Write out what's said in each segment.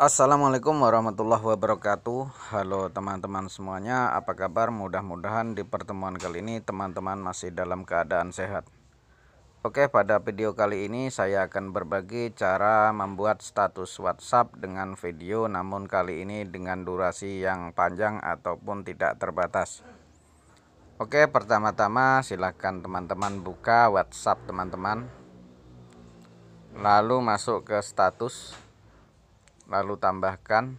Assalamualaikum warahmatullahi wabarakatuh Halo teman-teman semuanya Apa kabar mudah-mudahan di pertemuan kali ini Teman-teman masih dalam keadaan sehat Oke pada video kali ini Saya akan berbagi cara membuat status whatsapp Dengan video namun kali ini Dengan durasi yang panjang Ataupun tidak terbatas Oke pertama-tama silahkan teman-teman Buka whatsapp teman-teman Lalu masuk ke status lalu tambahkan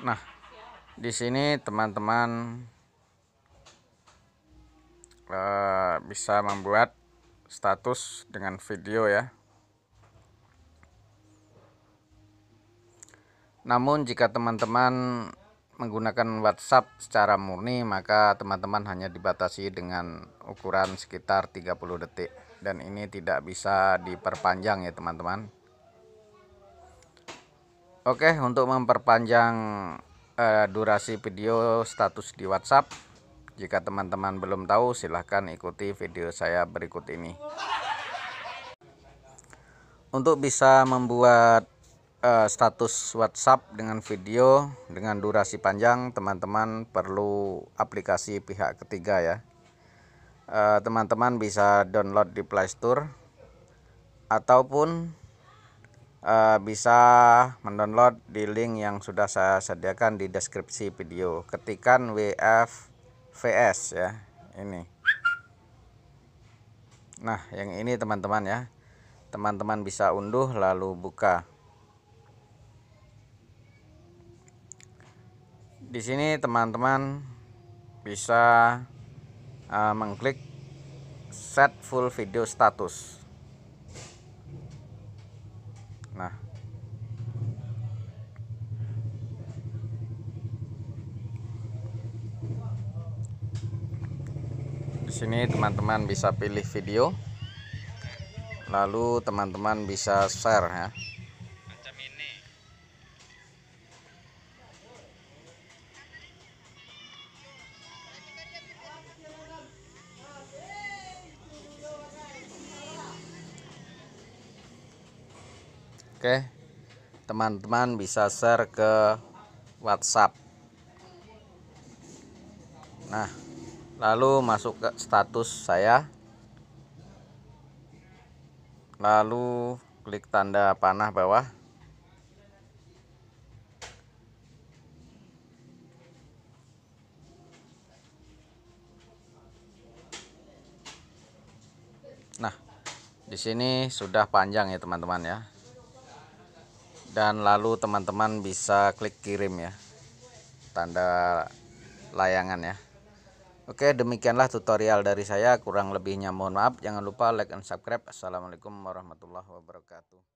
nah di sini teman-teman uh, bisa membuat status dengan video ya namun jika teman-teman menggunakan WhatsApp secara murni maka teman-teman hanya dibatasi dengan ukuran sekitar 30 detik dan ini tidak bisa diperpanjang ya teman-teman Oke, untuk memperpanjang uh, durasi video status di WhatsApp, jika teman-teman belum tahu, silahkan ikuti video saya berikut ini. Untuk bisa membuat uh, status WhatsApp dengan video dengan durasi panjang, teman-teman perlu aplikasi pihak ketiga ya. Eh, teman-teman uh, bisa download di Playstore ataupun Eh, bisa mendownload di link yang sudah saya sediakan di deskripsi video ketikan WF ya ini nah yang ini teman-teman ya teman-teman bisa unduh lalu buka di sini teman-teman bisa uh, mengklik set full video status sini teman-teman bisa pilih video lalu teman-teman bisa share ya Oke, teman-teman bisa share ke WhatsApp. Nah, lalu masuk ke status saya lalu klik tanda panah bawah nah di sini sudah panjang ya teman-teman ya dan lalu teman-teman bisa klik kirim ya tanda layangan ya Oke demikianlah tutorial dari saya kurang lebihnya mohon maaf jangan lupa like and subscribe Assalamualaikum warahmatullahi wabarakatuh